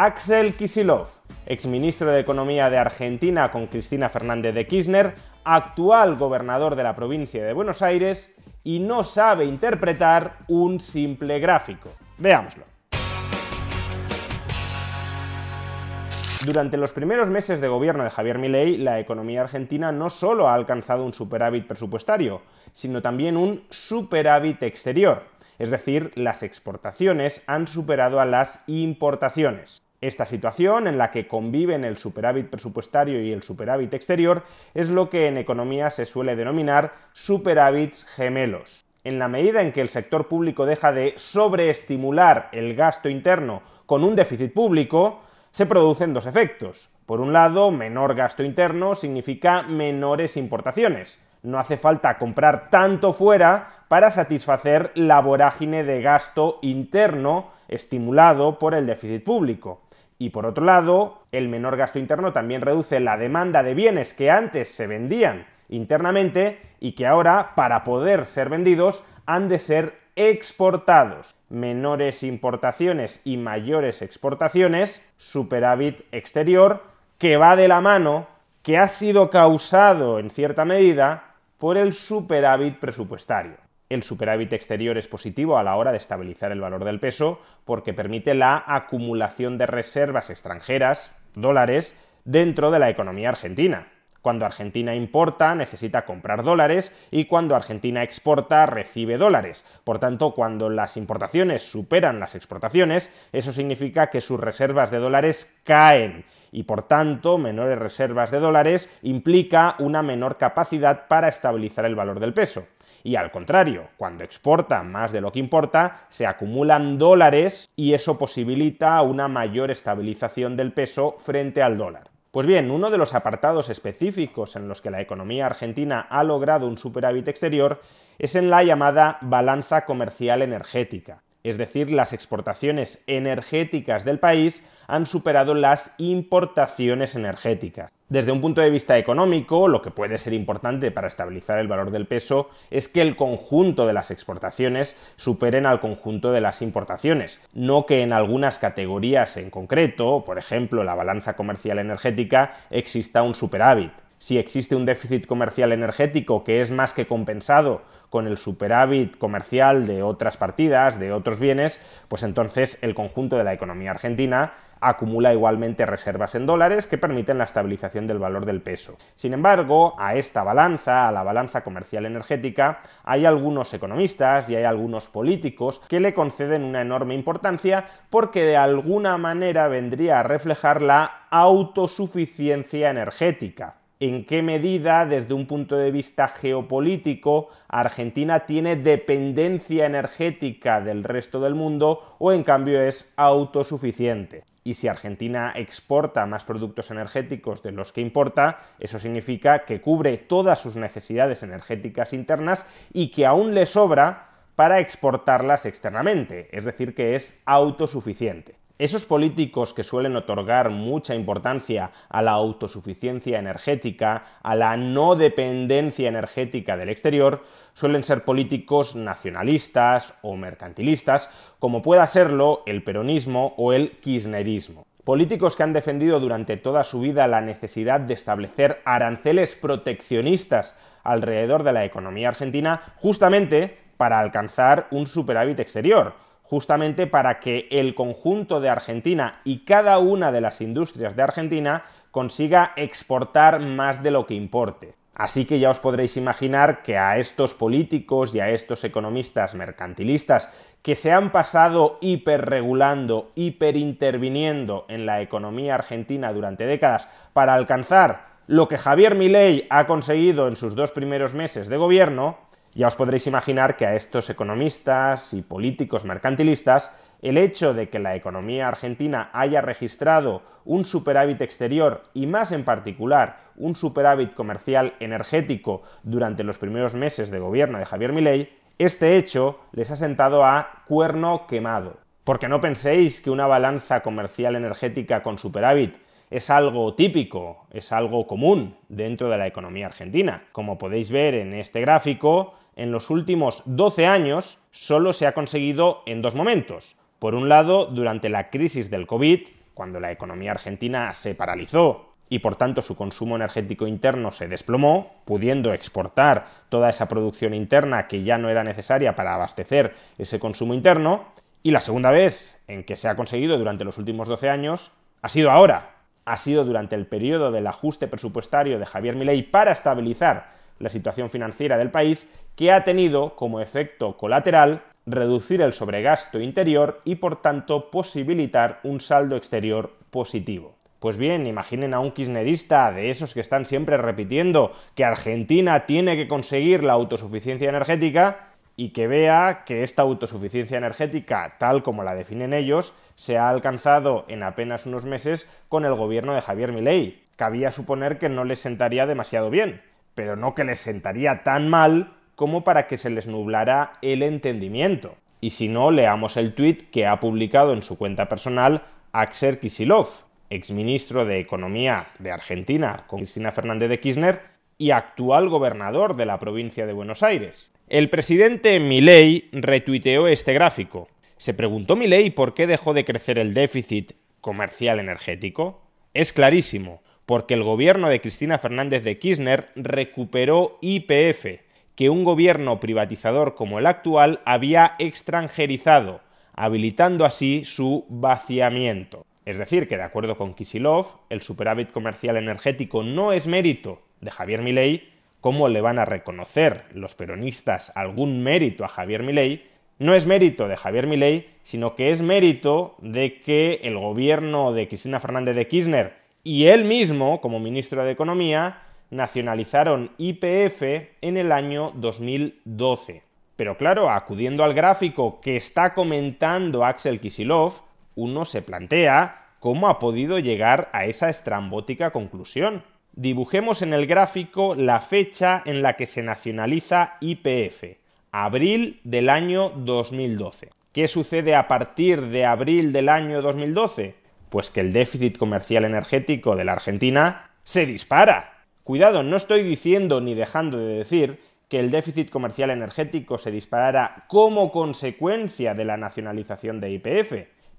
Axel Kisilov, exministro de Economía de Argentina con Cristina Fernández de Kirchner, actual gobernador de la provincia de Buenos Aires, y no sabe interpretar un simple gráfico. Veámoslo. Durante los primeros meses de gobierno de Javier Milei, la economía argentina no solo ha alcanzado un superávit presupuestario, sino también un superávit exterior, es decir, las exportaciones han superado a las importaciones. Esta situación, en la que conviven el superávit presupuestario y el superávit exterior, es lo que en economía se suele denominar superávits gemelos. En la medida en que el sector público deja de sobreestimular el gasto interno con un déficit público, se producen dos efectos. Por un lado, menor gasto interno significa menores importaciones. No hace falta comprar tanto fuera para satisfacer la vorágine de gasto interno estimulado por el déficit público. Y por otro lado, el menor gasto interno también reduce la demanda de bienes que antes se vendían internamente y que ahora, para poder ser vendidos, han de ser exportados. Menores importaciones y mayores exportaciones, superávit exterior, que va de la mano, que ha sido causado en cierta medida por el superávit presupuestario. El superávit exterior es positivo a la hora de estabilizar el valor del peso porque permite la acumulación de reservas extranjeras, dólares, dentro de la economía argentina. Cuando Argentina importa, necesita comprar dólares y cuando Argentina exporta, recibe dólares. Por tanto, cuando las importaciones superan las exportaciones, eso significa que sus reservas de dólares caen y por tanto menores reservas de dólares implica una menor capacidad para estabilizar el valor del peso. Y al contrario, cuando exporta más de lo que importa, se acumulan dólares y eso posibilita una mayor estabilización del peso frente al dólar. Pues bien, uno de los apartados específicos en los que la economía argentina ha logrado un superávit exterior es en la llamada balanza comercial energética, es decir, las exportaciones energéticas del país han superado las importaciones energéticas. Desde un punto de vista económico, lo que puede ser importante para estabilizar el valor del peso es que el conjunto de las exportaciones superen al conjunto de las importaciones, no que en algunas categorías en concreto, por ejemplo la balanza comercial energética, exista un superávit si existe un déficit comercial energético que es más que compensado con el superávit comercial de otras partidas, de otros bienes, pues entonces el conjunto de la economía argentina acumula igualmente reservas en dólares que permiten la estabilización del valor del peso. Sin embargo, a esta balanza, a la balanza comercial energética, hay algunos economistas y hay algunos políticos que le conceden una enorme importancia porque de alguna manera vendría a reflejar la autosuficiencia energética en qué medida, desde un punto de vista geopolítico, Argentina tiene dependencia energética del resto del mundo o en cambio es autosuficiente. Y si Argentina exporta más productos energéticos de los que importa, eso significa que cubre todas sus necesidades energéticas internas y que aún le sobra para exportarlas externamente, es decir, que es autosuficiente. Esos políticos que suelen otorgar mucha importancia a la autosuficiencia energética, a la no dependencia energética del exterior, suelen ser políticos nacionalistas o mercantilistas, como pueda serlo el peronismo o el kirchnerismo. Políticos que han defendido durante toda su vida la necesidad de establecer aranceles proteccionistas alrededor de la economía argentina justamente para alcanzar un superávit exterior, justamente para que el conjunto de Argentina y cada una de las industrias de Argentina consiga exportar más de lo que importe. Así que ya os podréis imaginar que a estos políticos y a estos economistas mercantilistas que se han pasado hiperregulando, hiperinterviniendo en la economía argentina durante décadas para alcanzar lo que Javier Milei ha conseguido en sus dos primeros meses de gobierno, ya os podréis imaginar que a estos economistas y políticos mercantilistas el hecho de que la economía argentina haya registrado un superávit exterior y más en particular un superávit comercial energético durante los primeros meses de gobierno de Javier Milei, este hecho les ha sentado a cuerno quemado. Porque no penséis que una balanza comercial energética con superávit es algo típico, es algo común dentro de la economía argentina. Como podéis ver en este gráfico, en los últimos 12 años solo se ha conseguido en dos momentos. Por un lado, durante la crisis del COVID, cuando la economía argentina se paralizó y por tanto su consumo energético interno se desplomó, pudiendo exportar toda esa producción interna que ya no era necesaria para abastecer ese consumo interno. Y la segunda vez en que se ha conseguido durante los últimos 12 años ha sido ahora, ha sido durante el periodo del ajuste presupuestario de Javier Milei para estabilizar la situación financiera del país, que ha tenido como efecto colateral reducir el sobregasto interior y por tanto posibilitar un saldo exterior positivo. Pues bien, imaginen a un kirchnerista de esos que están siempre repitiendo que Argentina tiene que conseguir la autosuficiencia energética y que vea que esta autosuficiencia energética, tal como la definen ellos, se ha alcanzado en apenas unos meses con el gobierno de Javier Milei. Cabía suponer que no les sentaría demasiado bien pero no que les sentaría tan mal como para que se les nublara el entendimiento. Y si no, leamos el tuit que ha publicado en su cuenta personal Axel Kisilov, exministro de Economía de Argentina con Cristina Fernández de Kirchner y actual gobernador de la provincia de Buenos Aires. El presidente Milei retuiteó este gráfico. ¿Se preguntó Milei por qué dejó de crecer el déficit comercial energético? Es clarísimo, porque el gobierno de Cristina Fernández de Kirchner recuperó IPF, que un gobierno privatizador como el actual había extranjerizado, habilitando así su vaciamiento. Es decir, que de acuerdo con Kisilov, el superávit comercial energético no es mérito de Javier Milei, ¿Cómo le van a reconocer los peronistas algún mérito a Javier Milei, no es mérito de Javier Milei, sino que es mérito de que el gobierno de Cristina Fernández de Kirchner y él mismo, como ministro de Economía, nacionalizaron IPF en el año 2012. Pero claro, acudiendo al gráfico que está comentando Axel Kisilov, uno se plantea cómo ha podido llegar a esa estrambótica conclusión. Dibujemos en el gráfico la fecha en la que se nacionaliza IPF, abril del año 2012. ¿Qué sucede a partir de abril del año 2012? Pues que el déficit comercial energético de la Argentina se dispara. Cuidado, no estoy diciendo ni dejando de decir que el déficit comercial energético se disparara como consecuencia de la nacionalización de IPF,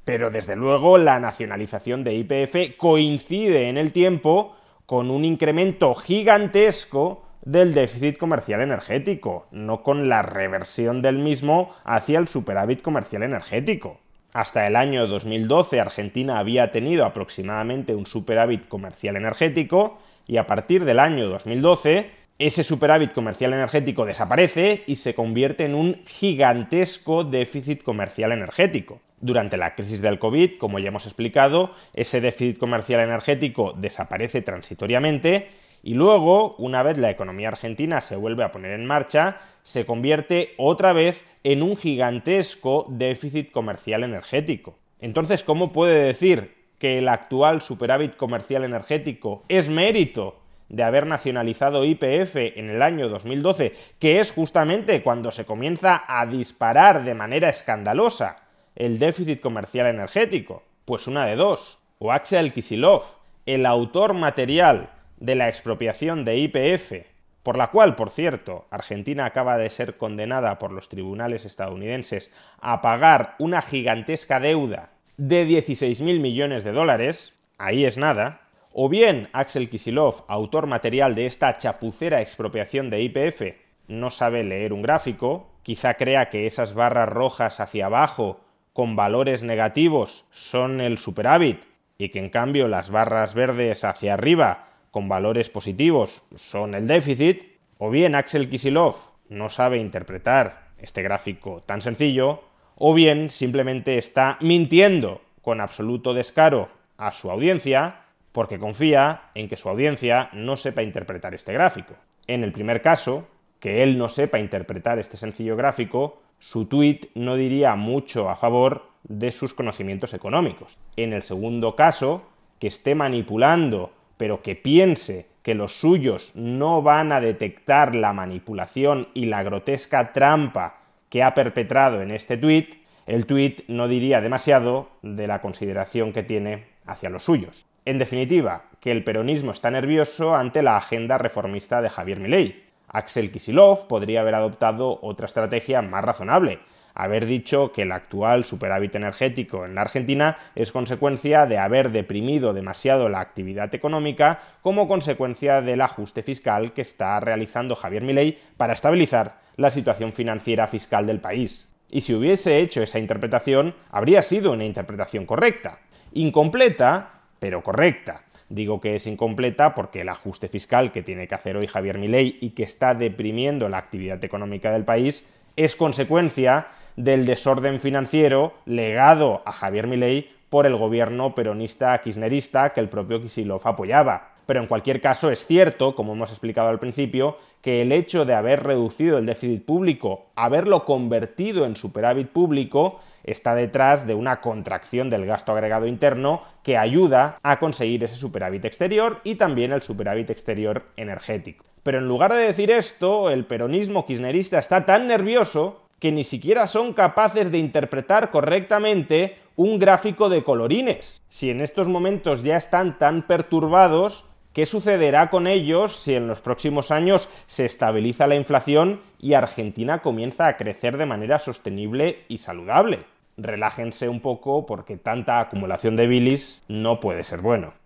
pero desde luego la nacionalización de IPF coincide en el tiempo con un incremento gigantesco del déficit comercial energético, no con la reversión del mismo hacia el superávit comercial energético. Hasta el año 2012 Argentina había tenido aproximadamente un superávit comercial energético y a partir del año 2012 ese superávit comercial energético desaparece y se convierte en un gigantesco déficit comercial energético. Durante la crisis del COVID, como ya hemos explicado, ese déficit comercial energético desaparece transitoriamente y luego, una vez la economía argentina se vuelve a poner en marcha, se convierte otra vez en un gigantesco déficit comercial energético. Entonces, ¿cómo puede decir que el actual superávit comercial energético es mérito de haber nacionalizado IPF en el año 2012, que es justamente cuando se comienza a disparar de manera escandalosa el déficit comercial energético? Pues una de dos. O Axel Kisilov, el autor material de la expropiación de IPF por la cual, por cierto, Argentina acaba de ser condenada por los tribunales estadounidenses a pagar una gigantesca deuda de 16.000 millones de dólares, ahí es nada, o bien Axel Kisilov, autor material de esta chapucera expropiación de IPF, no sabe leer un gráfico, quizá crea que esas barras rojas hacia abajo con valores negativos son el superávit y que en cambio las barras verdes hacia arriba con valores positivos son el déficit, o bien Axel Kisilov no sabe interpretar este gráfico tan sencillo, o bien simplemente está mintiendo con absoluto descaro a su audiencia porque confía en que su audiencia no sepa interpretar este gráfico. En el primer caso, que él no sepa interpretar este sencillo gráfico, su tweet no diría mucho a favor de sus conocimientos económicos. En el segundo caso, que esté manipulando pero que piense que los suyos no van a detectar la manipulación y la grotesca trampa que ha perpetrado en este tuit, el tuit no diría demasiado de la consideración que tiene hacia los suyos. En definitiva, que el peronismo está nervioso ante la agenda reformista de Javier Milei. Axel Kisilov podría haber adoptado otra estrategia más razonable, haber dicho que el actual superávit energético en la Argentina es consecuencia de haber deprimido demasiado la actividad económica como consecuencia del ajuste fiscal que está realizando Javier Milei para estabilizar la situación financiera fiscal del país. Y si hubiese hecho esa interpretación, habría sido una interpretación correcta. Incompleta, pero correcta. Digo que es incompleta porque el ajuste fiscal que tiene que hacer hoy Javier Milei y que está deprimiendo la actividad económica del país es consecuencia del desorden financiero legado a Javier Milei por el gobierno peronista kirchnerista que el propio Kisilov apoyaba. Pero en cualquier caso es cierto, como hemos explicado al principio, que el hecho de haber reducido el déficit público, haberlo convertido en superávit público, está detrás de una contracción del gasto agregado interno que ayuda a conseguir ese superávit exterior y también el superávit exterior energético. Pero en lugar de decir esto, el peronismo kirchnerista está tan nervioso que ni siquiera son capaces de interpretar correctamente un gráfico de colorines. Si en estos momentos ya están tan perturbados, ¿qué sucederá con ellos si en los próximos años se estabiliza la inflación y Argentina comienza a crecer de manera sostenible y saludable? Relájense un poco porque tanta acumulación de bilis no puede ser bueno.